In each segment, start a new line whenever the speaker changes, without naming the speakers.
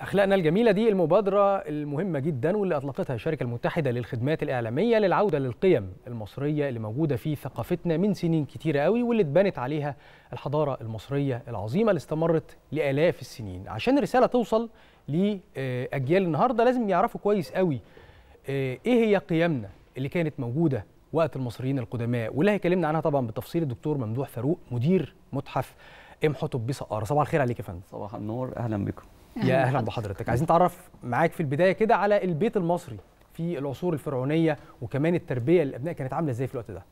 أخلاقنا الجميلة دي المبادرة المهمة جدا واللي أطلقتها الشركة المتحدة للخدمات الإعلامية للعودة للقيم المصرية اللي موجودة في ثقافتنا من سنين كتيرة قوي واللي اتبنت عليها الحضارة المصرية العظيمة اللي استمرت لآلاف السنين عشان الرسالة توصل لأجيال النهاردة لازم يعرفوا كويس قوي آه، إيه هي قيمنا اللي كانت موجودة وقت المصريين القدماء واللي هيكلمنا عنها طبعا بالتفصيل الدكتور ممدوح فاروق مدير متحف ام حطب بسقارة صباح الخير عليك يا فندم صباح النور اهلا بكم يا اهلا بحضرتك عايزين نتعرف معاك في البدايه كده على البيت المصري في العصور الفرعونيه وكمان التربيه للابناء كانت عامله ازاي في الوقت ده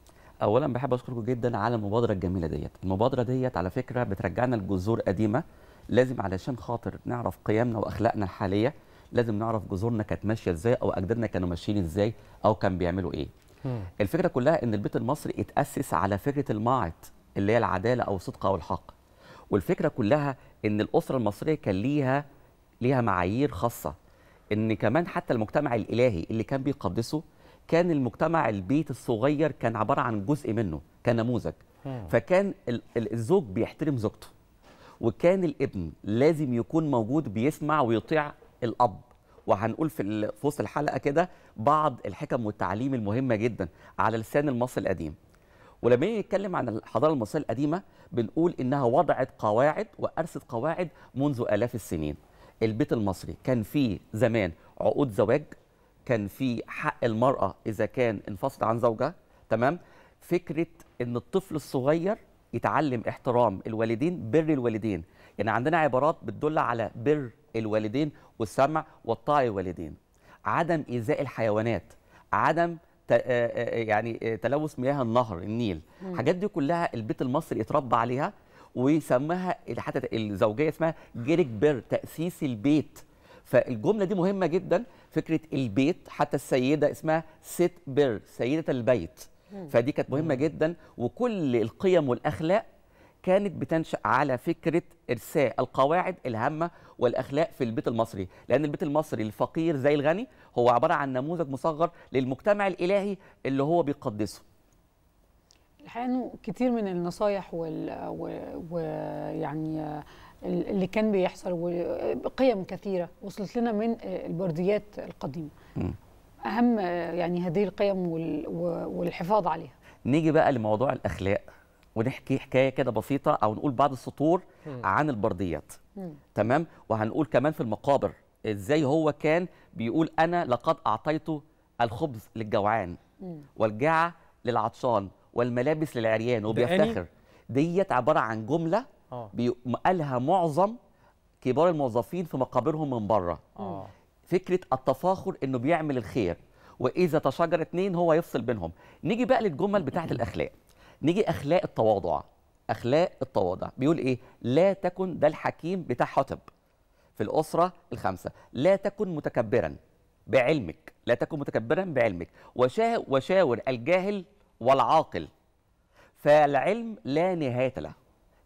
اولا بحب اشكركم جدا على المبادره الجميله ديت المبادره ديت على فكره بترجعنا لجذور قديمه لازم علشان خاطر نعرف قيمنا واخلاقنا الحاليه لازم نعرف جذورنا كانت ماشيه ازاي او اجدادنا كانوا ماشيين ازاي او كان بيعملوا ايه الفكره كلها ان البيت المصري اتاسس على فكره الماعط اللي هي العداله او الصدق او الحق والفكره كلها ان الاسره المصريه كان ليها ليها معايير خاصه ان كمان حتى المجتمع الالهي اللي كان بيقدسه كان المجتمع البيت الصغير كان عباره عن جزء منه كان نموذج فكان الزوج بيحترم زوجته وكان الابن لازم يكون موجود بيسمع ويطيع الاب وهنقول في في وسط الحلقه كده بعض الحكم والتعاليم المهمه جدا على لسان المصري القديم ولما نتكلم عن الحضاره المصريه القديمه بنقول انها وضعت قواعد وارست قواعد منذ الاف السنين البيت المصري كان فيه زمان عقود زواج كان في حق المراه اذا كان انفصل عن زوجها تمام فكره ان الطفل الصغير يتعلم احترام الوالدين بر الوالدين يعني عندنا عبارات بتدل على بر الوالدين والسمع والطاعه الوالدين عدم ايذاء الحيوانات عدم آه، آه، يعني آه، تلوث مياه النهر النيل الحاجات دي كلها البيت المصري اتربى عليها وسماها حتى الزوجيه اسمها جيريك بير تاسيس البيت فالجمله دي مهمه جدا فكره البيت حتى السيده اسمها ست بير سيده البيت فدي كانت مهمه جدا وكل القيم والاخلاق كانت بتنشا على فكره ارساء القواعد الهامه والاخلاق في البيت المصري لان البيت المصري الفقير زي الغني هو عباره عن نموذج مصغر للمجتمع الالهي اللي هو بيقدسه
الحقيقه انه كتير من النصايح وال ويعني اللي كان بيحصل وقيم كثيره وصلت لنا من البرديات القديمه م. اهم يعني هذه القيم والحفاظ عليها
نيجي بقى لموضوع الاخلاق ونحكي حكايه كده بسيطه او نقول بعض السطور عن البرديات تمام وهنقول كمان في المقابر ازاي هو كان بيقول انا لقد اعطيت الخبز للجوعان والجعه للعطشان والملابس للعريان وبيفتخر ديت عباره عن جمله آه. قالها معظم كبار الموظفين في مقابرهم من بره آه. فكره التفاخر انه بيعمل الخير واذا تشاجر اثنين هو يفصل بينهم نيجي بقى للجمل بتاعه الاخلاق نيجي اخلاق التواضع اخلاق التواضع بيقول ايه لا تكن ده الحكيم بتاع حطب في الاسره الخمسه لا تكن متكبرا بعلمك لا تكن متكبرا بعلمك وشا وشاور الجاهل والعاقل فالعلم لا نهايه له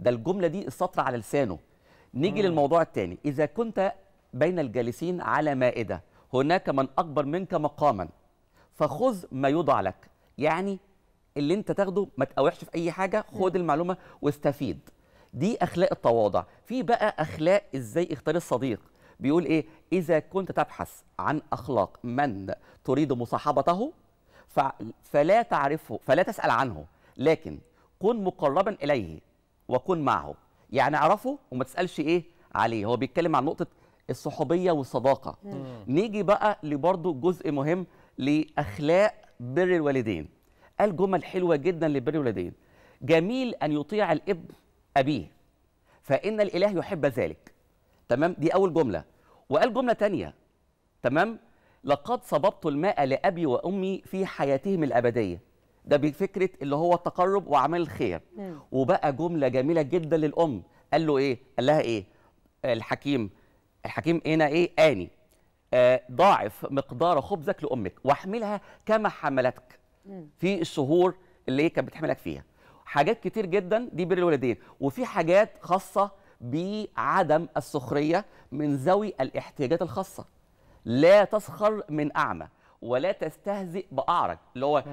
ده الجمله دي السطر على لسانه نيجي مم. للموضوع الثاني اذا كنت بين الجالسين على مائده هناك من اكبر منك مقاما فخذ ما يوضع لك يعني اللي انت تاخده ما تقاوحش في اي حاجه خد المعلومه واستفيد دي اخلاق التواضع في بقى اخلاق ازاي اختار الصديق بيقول ايه اذا كنت تبحث عن اخلاق من تريد مصاحبته فلا تعرفه فلا تسال عنه لكن كن مقربا اليه وكن معه يعني اعرفه وما تسالش ايه عليه هو بيتكلم عن نقطه الصحوبيه والصداقه نيجي بقى لبرضه جزء مهم لاخلاق بر الوالدين قال جمل حلوه جدا لبر الولدين جميل ان يطيع الابن ابيه فان الاله يحب ذلك تمام دي اول جمله وقال جمله ثانيه تمام لقد صببت الماء لابي وامي في حياتهم الابديه ده بفكره اللي هو التقرب واعمال الخير نعم. وبقى جمله جميله جدا للام قال له ايه قال لها ايه الحكيم الحكيم هنا ايه اني آه ضاعف مقدار خبزك لامك واحملها كما حملتك في الشهور اللي هي كانت بتحملك فيها حاجات كتير جدا دي بر الوالدين وفي حاجات خاصه بعدم السخريه من ذوي الاحتياجات الخاصه لا تسخر من اعمى ولا تستهزئ باعرج اللي هو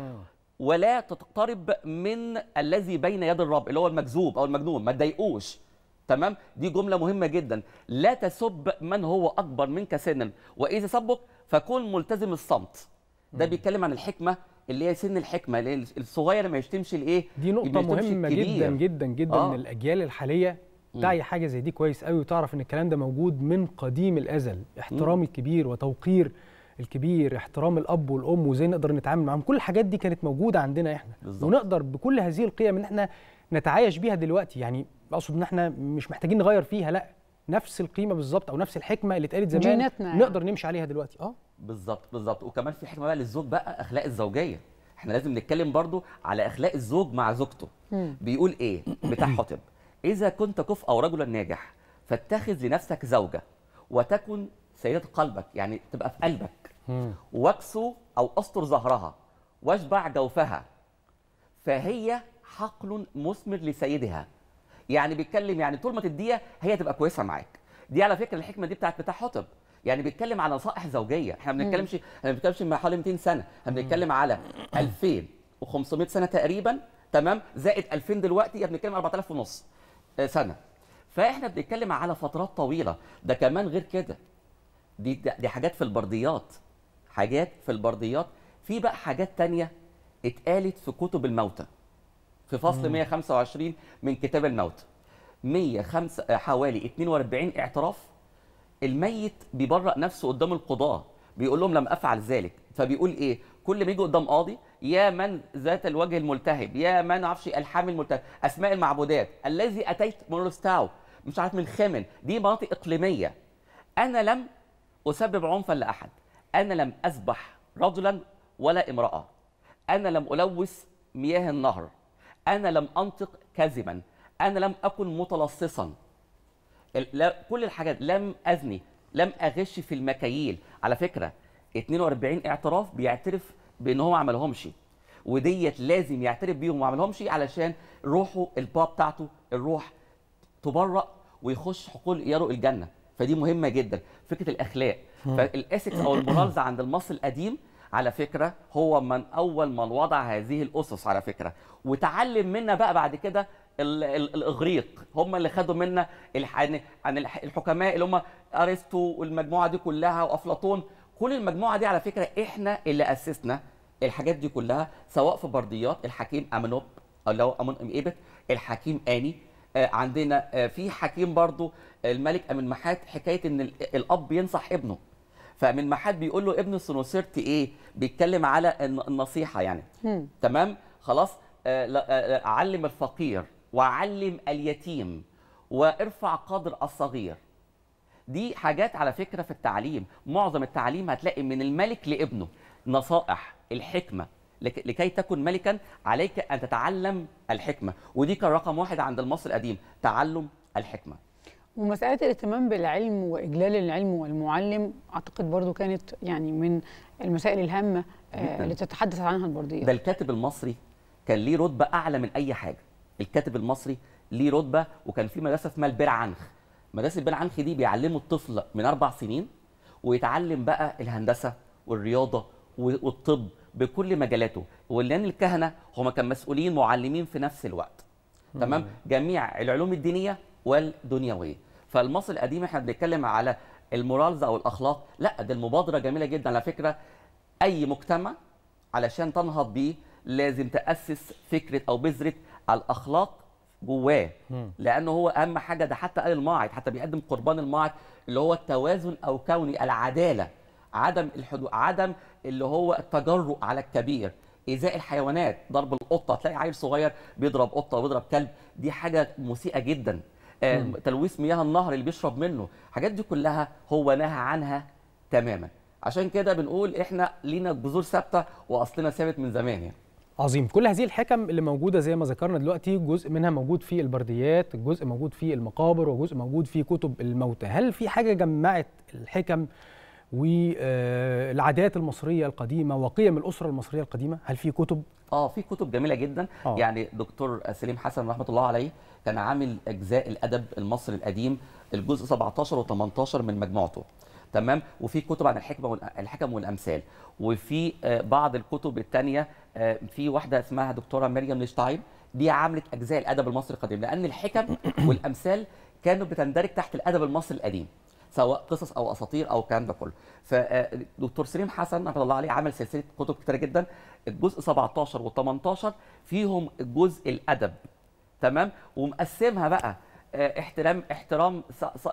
ولا تقترب من الذي بين يد الرب اللي هو المكذوب او المجنون ما تضايقوش تمام دي جمله مهمه جدا لا تسب من هو اكبر منك سنا واذا سبك فكن ملتزم الصمت ده بيتكلم عن الحكمه
اللي هي سن الحكمه اللي الصغير ما يشتمش الايه دي نقطه مهمه جدا جدا جدا آه. الاجيال الحاليه تعي حاجه زي دي كويس قوي وتعرف ان الكلام ده موجود من قديم الازل احترام م. الكبير وتوقير الكبير احترام الاب والام وازاي نقدر نتعامل معاهم كل الحاجات دي كانت موجوده عندنا احنا بالزبط. ونقدر بكل هذه القيم ان احنا نتعايش بيها دلوقتي يعني اقصد ان احنا مش محتاجين نغير فيها لا نفس القيمه بالظبط او نفس الحكمه اللي اتقالت زمان جيناتنا يعني. نقدر نمشي عليها دلوقتي اه
بالظبط بالظبط وكمان في حكمه بقى للزوج بقى اخلاق الزوجيه احنا لازم نتكلم برضو على اخلاق الزوج مع زوجته بيقول ايه بتاع حطب اذا كنت كفء او رجلا ناجح فاتخذ لنفسك زوجه وتكن سيده قلبك يعني تبقى في قلبك واكسو او استر ظهرها واشبع جوفها فهي حقل مثمر لسيدها يعني بيتكلم يعني طول ما تديها هي تبقى كويسه معاك دي على فكره الحكمه دي بتاعت بتاع حطب يعني بيتكلم على نصائح زوجيه احنا ما بنتكلمش احنا ما بنتكلمش من حوالي 200 سنه احنا بنتكلم على 2500 سنه تقريبا تمام زائد 2000 دلوقتي احنا بنتكلم 4000 ونص آه، سنه فاحنا بنتكلم على فترات طويله ده كمان غير كده دي دي حاجات في البرديات حاجات في البرديات في بقى حاجات تانية اتقالت في كتب الموتى في فصل 125 من كتاب الموت 105 آه، حوالي 42 اعتراف الميت بيبرأ نفسه قدام القضاة بيقول لهم لم أفعل ذلك فبيقول إيه كل ما يجي قدام قاضي يا من ذات الوجه الملتهب يا من عفش الحامي الملتهب أسماء المعبودات الذي أتيت من روستاو مش عارف من خمن دي مناطق إقليمية أنا لم أسبب عنفا لأحد أنا لم أسبح رجلا ولا امرأة أنا لم ألوث مياه النهر انا لم انطق كذبا انا لم اكن متلصصا كل الحاجات لم ازني لم اغش في المكاييل على فكره 42 اعتراف بيعترف بان هو ما عملهمش وديت لازم يعترف بيهم وما عملهمش علشان روحه الباب بتاعته الروح تبرأ ويخش حقول يارو الجنه فدي مهمه جدا فكره الاخلاق فالاسكس او المورالز عند المصري القديم على فكره هو من اول من وضع هذه الاسس على فكره وتعلم منا بقى بعد كده الاغريق هم اللي خدوا منا عن الحكماء اللي هم ارسطو والمجموعه دي كلها وافلاطون كل المجموعه دي على فكره احنا اللي اسسنا الحاجات دي كلها سواء في برديات الحكيم امنوب او اللي هو امون ام ايبت الحكيم اني آه، عندنا آه، في حكيم برضو الملك امن محات حكايه ان الاب ينصح ابنه فمن محل بيقول له ابن سنوسرت ايه بيتكلم على النصيحه يعني مم. تمام خلاص آه، آه، علم الفقير وعلم اليتيم وارفع قدر الصغير دي حاجات على فكره في التعليم معظم التعليم هتلاقي من الملك لابنه نصائح الحكمه لكي تكن ملكا عليك ان تتعلم الحكمه ودي كان رقم واحد عند المصري القديم تعلم الحكمه
ومسألة الاهتمام بالعلم وإجلال العلم والمعلم أعتقد برضو كانت يعني من المسائل الهامة آه، اللي تتحدث عنها البردية ده
الكاتب المصري كان ليه رتبة أعلى من أي حاجة الكاتب المصري ليه رتبة وكان في مدرسة اسمها البير عنخ مدرسة البير عنخ دي بيعلموا الطفل من أربع سنين ويتعلم بقى الهندسة والرياضة والطب بكل مجالاته ولان الكهنة هم كان مسؤولين معلمين في نفس الوقت تمام جميع العلوم الدينية والدنيوية فالمصر القديم احنا بنتكلم على المورالز او الاخلاق لا دي المبادره جميله جدا على فكره اي مجتمع علشان تنهض بيه لازم تاسس فكره او بذره الاخلاق جواه لانه هو اهم حاجه ده حتى قال الماعد حتى بيقدم قربان الماعد اللي هو التوازن او كوني العداله عدم الحدود عدم اللي هو التجرؤ على الكبير ايذاء الحيوانات ضرب القطه تلاقي عيل صغير بيضرب قطه وبيضرب كلب دي حاجه مسيئه جدا آه، تلويث مياه النهر اللي بيشرب منه الحاجات دي كلها هو نهى عنها تماما عشان كده بنقول احنا لينا جذور ثابته واصلنا ثابت من
زمان يعني عظيم كل هذه الحكم اللي موجوده زي ما ذكرنا دلوقتي جزء منها موجود في البرديات جزء موجود في المقابر وجزء موجود في كتب الموتى هل في حاجه جمعت الحكم والعادات المصريه القديمه وقيم الاسره المصريه القديمه هل في كتب
اه في كتب جميله جدا أوه. يعني دكتور سليم حسن رحمه الله عليه كان عامل اجزاء الادب المصري القديم الجزء 17 و18 من مجموعته تمام وفي كتب عن الحكمه الحكم والامثال وفي آه، بعض الكتب الثانيه آه، في واحده اسمها دكتوره مريم نشتايب دي عملت اجزاء الادب المصري القديم لان الحكم والامثال كانوا بتندرج تحت الادب المصري القديم سواء قصص او اساطير او الكلام ده كله فدكتور آه، سليم حسن رحمه الله عليه عمل سلسله كتب كتيره جدا الجزء 17 و18 فيهم الجزء الادب تمام ومقسمها بقى آه، احترام احترام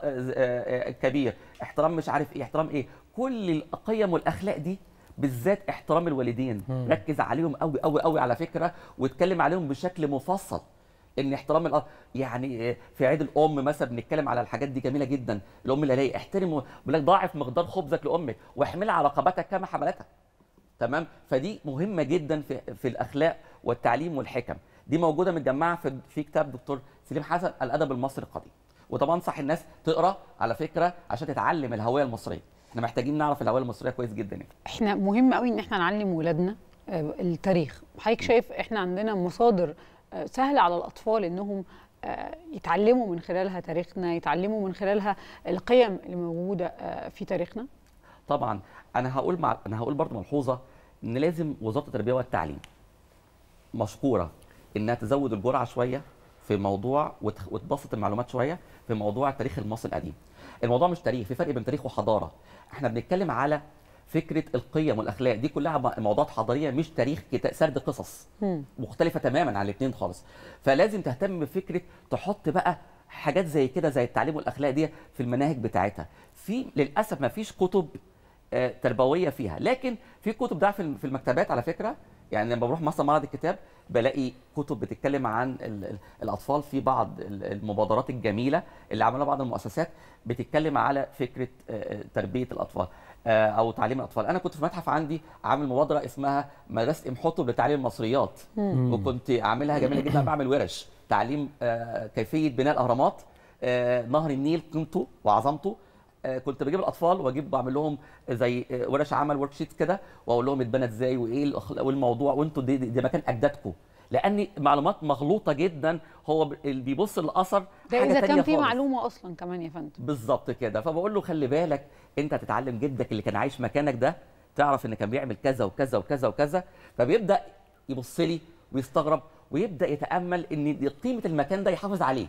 آه، كبير احترام مش عارف ايه احترام ايه كل القيم والاخلاق دي بالذات احترام الوالدين ركز عليهم قوي قوي قوي على فكره واتكلم عليهم بشكل مفصل ان احترام الأ... يعني في عيد الام مثلا بنتكلم على الحاجات دي جميله جدا الام الاليه احترم بيقول لك ضاعف مقدار خبزك لامك واحملها على رقبتك كما حملتك تمام فدي مهمه جدا في, في الاخلاق والتعليم والحكم دي موجوده متجمعه في في كتاب دكتور سليم حسن الادب المصري القديم وطبعا انصح الناس تقرا على فكره عشان تتعلم الهويه المصريه احنا محتاجين نعرف الهويه المصريه كويس جدا يعني.
احنا مهم قوي ان احنا نعلم ولادنا آه، التاريخ حضرتك شايف احنا عندنا مصادر سهل على الأطفال أنهم آه، يتعلموا من خلالها تاريخنا يتعلموا من خلالها القيم اللي موجودة آه، في تاريخنا
طبعا أنا هقول مع... أنا هقول برضه ملحوظة أن لازم وزارة التربية والتعليم مشكورة أنها تزود الجرعة شوية في موضوع وتبسط المعلومات شويه في موضوع التاريخ المصري القديم. الموضوع مش تاريخ، في فرق بين تاريخ وحضاره. احنا بنتكلم على فكره القيم والاخلاق دي كلها موضوعات حضاريه مش تاريخ سرد قصص مختلفه تماما عن الاثنين خالص فلازم تهتم بفكره تحط بقى حاجات زي كده زي التعليم والاخلاق دي في المناهج بتاعتها في للاسف ما فيش كتب آه، تربويه فيها لكن في كتب ده في المكتبات على فكره يعني لما بروح مثلا معرض الكتاب بلاقي كتب بتتكلم عن الاطفال في بعض المبادرات الجميله اللي عملها بعض المؤسسات بتتكلم على فكره آه، آه، تربيه الاطفال آه، او تعليم الاطفال انا كنت في متحف عندي عامل مبادره اسمها مدرسه ام حطب لتعليم المصريات مم. وكنت عاملها جميله جدا بعمل ورش تعليم آه، كيفيه بناء الاهرامات آه، نهر النيل قيمته وعظمته كنت بجيب الاطفال واجيب بعمل لهم زي ورش عمل ورك كده واقول لهم اتبنى ازاي وايه والموضوع وانتوا دي, دي, دي مكان اجدادكم لان معلومات مغلوطه جدا هو بيبص للاثر ده اذا كان في
معلومه اصلا كمان يا فندم
بالظبط كده فبقول له خلي بالك انت تتعلم جدك اللي كان عايش مكانك ده تعرف ان كان بيعمل كذا وكذا وكذا وكذا فبيبدا يبص لي ويستغرب ويبدا يتامل ان قيمه المكان ده يحافظ عليه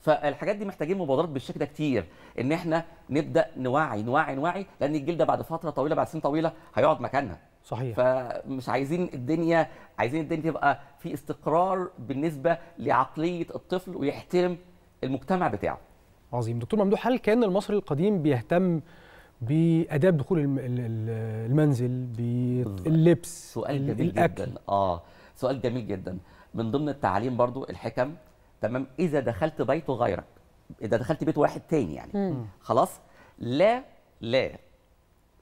فالحاجات دي محتاجين مبادرات بالشكل ده كتير ان احنا نبدا نوعي نوعي نوعي لان الجيل ده بعد فتره طويله بعد سنين طويله هيقعد مكاننا صحيح فمش عايزين الدنيا عايزين الدنيا تبقى في استقرار بالنسبه لعقليه الطفل ويحترم
المجتمع بتاعه عظيم دكتور ممدوح هل كان المصري القديم بيهتم باداب دخول المنزل باللبس سؤال جميل الأكل. جدا
اه سؤال جميل جدا من ضمن التعليم برضو الحكم تمام اذا دخلت بيته غيرك اذا دخلت بيت واحد تاني يعني م. خلاص لا لا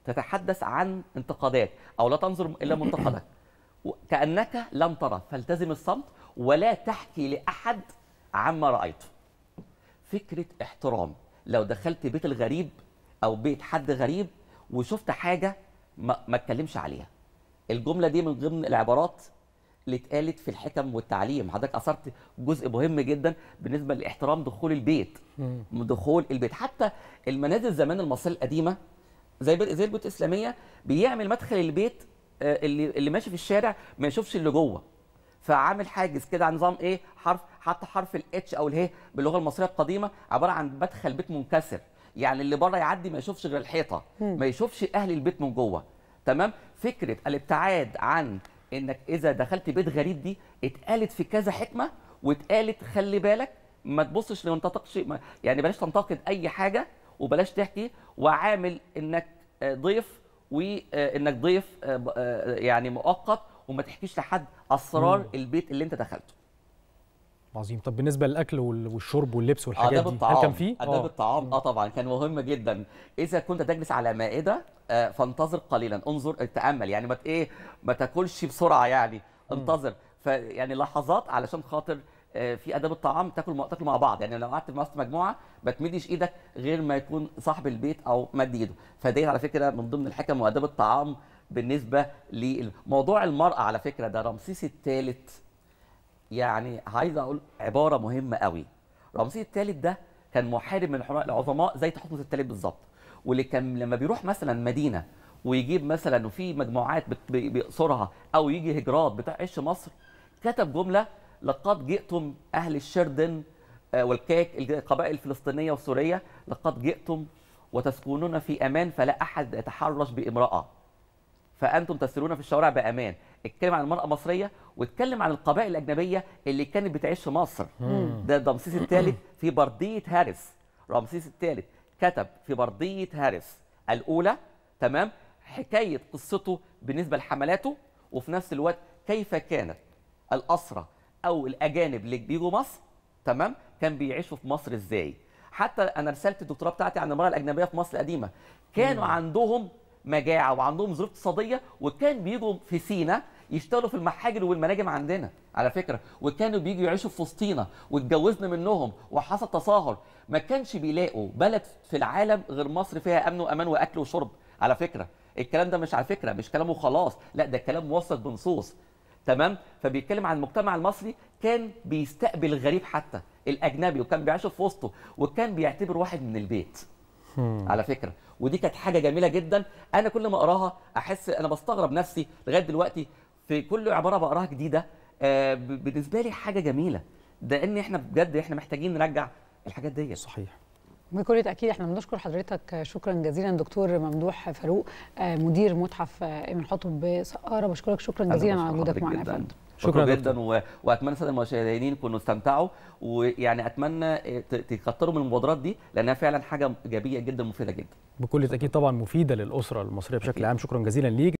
تتحدث عن انتقادات او لا تنظر الا منتقدك كانك لم ترى فالتزم الصمت ولا تحكي لاحد عما رايته فكره احترام لو دخلت بيت الغريب او بيت حد غريب وشفت حاجه ما اتكلمش عليها الجمله دي من ضمن العبارات اللي اتقالت في الحكم والتعليم حضرتك اثرت جزء مهم جدا بالنسبه لاحترام دخول البيت دخول البيت حتى المنازل زمان المصريه القديمه زي زي البيوت الاسلاميه بيعمل مدخل البيت آه، اللي اللي ماشي في الشارع ما يشوفش اللي جوه فعامل حاجز كده نظام ايه حرف حتى حرف الاتش او اله باللغه المصريه القديمه عباره عن مدخل بيت منكسر يعني اللي بره يعدي ما يشوفش غير الحيطه ما يشوفش اهل البيت من جوه تمام فكره الابتعاد عن انك اذا دخلت بيت غريب دي اتقالت في كذا حكمه واتقالت خلي بالك ما تبصش ما يعني بلاش تنتقد اي حاجه وبلاش تحكي وعامل انك آه، ضيف وانك آه، ضيف آه، يعني مؤقت وما
تحكيش لحد اسرار البيت اللي انت دخلته عظيم طب بالنسبه للاكل والشرب واللبس والحاجات آداب دي الطعام. هل كان فيه اداب
الطعام اه طبعا كان مهم جدا اذا كنت تجلس على مائده آه فانتظر قليلا انظر تامل يعني ما ايه ما تاكلش بسرعه يعني انتظر فيعني لحظات علشان خاطر آه، في اداب الطعام تاكل تاكل مع بعض يعني لو قعدت في وسط مجموعه ما تمديش ايدك غير ما يكون صاحب البيت او مد ايده فدي على فكره من ضمن الحكم واداب الطعام بالنسبه لموضوع المراه على فكره ده رمسيس الثالث يعني عايز اقول عباره مهمه قوي رمسيس الثالث ده كان محارب من العظماء زي تحتمس الثالث بالظبط واللي كان لما بيروح مثلا مدينه ويجيب مثلا وفي مجموعات بيقصرها او يجي هجرات بتاع عش مصر كتب جمله لقد جئتم أهل الشردن آه، والكاك القبائل الفلسطينية والسورية لقد جئتم وتسكنون في أمان فلا أحد يتحرش بامرأة فأنتم تسيرون في الشوارع بأمان اتكلم عن المرأة المصرية واتكلم عن القبائل الأجنبية اللي كانت بتعيش في مصر ده رمسيس الثالث في بردية هارس رمسيس الثالث كتب في بردية هارس الأولى تمام حكاية قصته بالنسبة لحملاته وفي نفس الوقت كيف كانت الأسرة او الاجانب اللي بيجوا مصر تمام كان بيعيشوا في مصر ازاي حتى انا رسالة الدكتوراه بتاعتي عن المراه الاجنبيه في مصر القديمه كانوا مم. عندهم مجاعه وعندهم ظروف اقتصاديه وكان بيجوا في سينا يشتغلوا في المحاجر والمناجم عندنا على فكره وكانوا بيجوا يعيشوا في وسطينا واتجوزنا منهم وحصل تظاهر ما كانش بيلاقوا بلد في العالم غير مصر فيها امن وامان واكل وشرب على فكره الكلام ده مش على فكره مش كلامه خلاص لا ده كلام موثق بنصوص تمام فبيتكلم عن المجتمع المصري كان بيستقبل الغريب حتى الاجنبي وكان بيعيش في وسطه وكان بيعتبره واحد من البيت على فكره ودي كانت حاجه جميله جدا انا كل ما اقراها احس انا بستغرب نفسي لغايه دلوقتي في كل عباره بقراها جديده آه، بالنسبه لي حاجه جميله ده ان احنا بجد احنا محتاجين نرجع الحاجات دي صحيح
بكل تاكيد احنا بنشكر حضرتك شكرا جزيلا دكتور ممدوح فاروق مدير متحف ايمن حطب بسقاره بشكرك شكرا جزيلا على وجودك معنا يا
شكرا جدا واتمنى الساده المشاهدين يكونوا استمتعوا ويعني اتمنى تكتروا من المبادرات دي لانها فعلا حاجه ايجابيه جدا مفيده جدا
بكل تاكيد طبعا مفيده للاسره المصريه بشكل عام شكرا جزيلا ليك